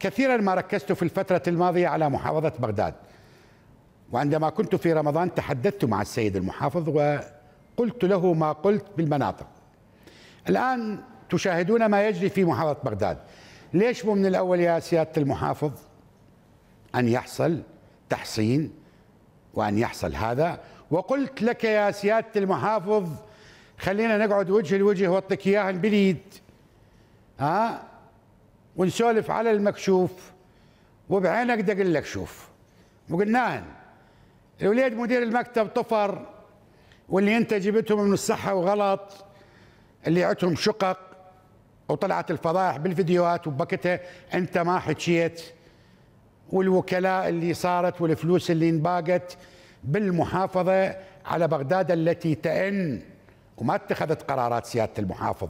كثيرا ما ركزت في الفترة الماضية على محافظة بغداد وعندما كنت في رمضان تحدثت مع السيد المحافظ وقلت له ما قلت بالمناطق الآن تشاهدون ما يجري في محافظة بغداد ليش مو من الأول يا سيادة المحافظ أن يحصل تحصين وأن يحصل هذا وقلت لك يا سيادة المحافظ خلينا نقعد وجه لوجه واعطيك اياها البليد ها آه؟ ونسولف على المكشوف وبعينك دق لك شوف وقلنا الوليد مدير المكتب طفر واللي انت جبتهم من الصحه وغلط اللي عندهم شقق وطلعت الفضائح بالفيديوهات وبكتها انت ما حكيت والوكلاء اللي صارت والفلوس اللي انباقت بالمحافظه على بغداد التي تئن وما اتخذت قرارات سياده المحافظ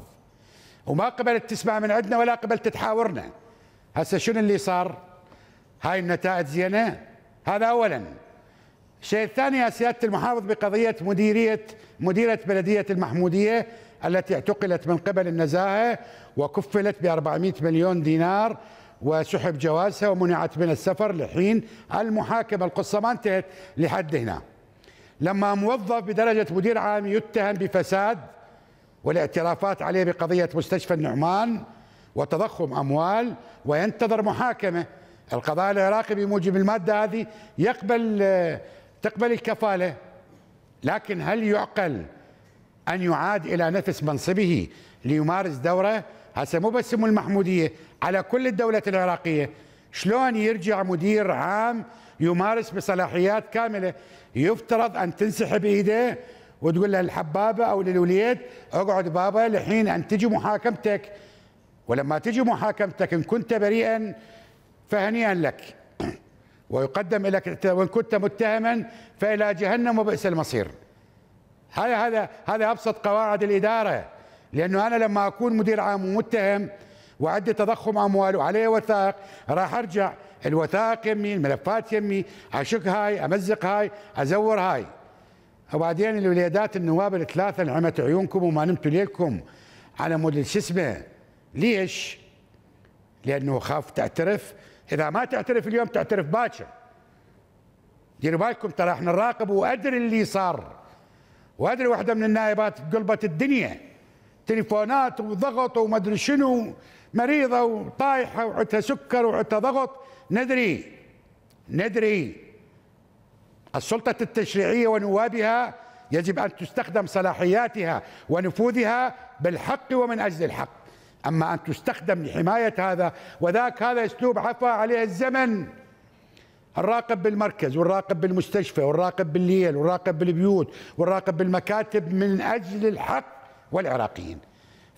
وما قبلت تسمع من عندنا ولا قبلت تحاورنا هسه شنو اللي صار هاي النتائج زينه هذا اولا الشيء الثاني يا سياده المحافظ بقضيه مديريه مديره بلديه المحموديه التي اعتقلت من قبل النزاهه وكفلت ب 400 مليون دينار وسحب جوازها ومنعت من السفر لحين المحاكمه القصه ما انتهت لحد هنا لما موظف بدرجه مدير عام يتهم بفساد والاعترافات عليه بقضية مستشفى النعمان وتضخم أموال وينتظر محاكمة القضاء العراقي بموجب المادة هذه يقبل تقبل الكفالة لكن هل يعقل أن يعاد إلى نفس منصبه ليمارس دوره هسه مو بس مو المحمودية على كل الدولة العراقية شلون يرجع مدير عام يمارس بصلاحيات كاملة يفترض أن تنسحب إيده وتقول له الحبابه او للوليد اقعد بابا لحين ان تجي محاكمتك ولما تجي محاكمتك ان كنت بريئا فهنيئا لك ويقدم لك وان كنت متهما فالى جهنم وبئس المصير هذا هذا هذا ابسط قواعد الاداره لانه انا لما اكون مدير عام ومتهم وعندي تضخم اموال وعليه وثائق راح ارجع الوثائق يمي الملفات يمي اشك هاي امزق هاي ازور هاي وبعدين الوليدات النواب الثلاثه نعمت عيونكم وما نمتوا ليلكم على مود شو ليش؟ لانه خاف تعترف اذا ما تعترف اليوم تعترف باكر ديروا بالكم ترى احنا نراقب وادري اللي صار وادري واحده من النائبات قلبت الدنيا تليفونات وضغط وما ادري شنو مريضه وطايحه وعندها سكر وعندها ضغط ندري ندري السلطة التشريعية ونوابها يجب أن تستخدم صلاحياتها ونفوذها بالحق ومن أجل الحق أما أن تستخدم لحماية هذا وذاك هذا أسلوب عفى عليه الزمن الراقب بالمركز والراقب بالمستشفى والراقب بالليل والراقب بالبيوت والراقب بالمكاتب من أجل الحق والعراقيين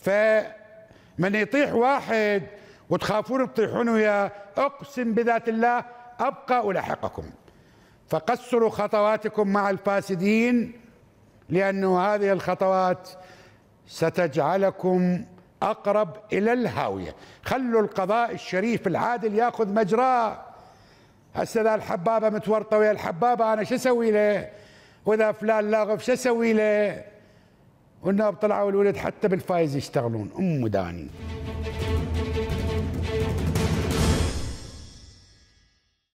فمن يطيح واحد وتخافون تطيحون وياه أقسم بذات الله أبقى ألاحقكم فقصروا خطواتكم مع الفاسدين لأن هذه الخطوات ستجعلكم أقرب إلى الهاوية خلوا القضاء الشريف العادل يأخذ مجراه هسه ذا الحبابة متورطة ويا الحبابة أنا شو أسوي له وإذا فلان لاغف شو أسوي له والناب طلعوا الولد حتى بالفايز يشتغلون أم داني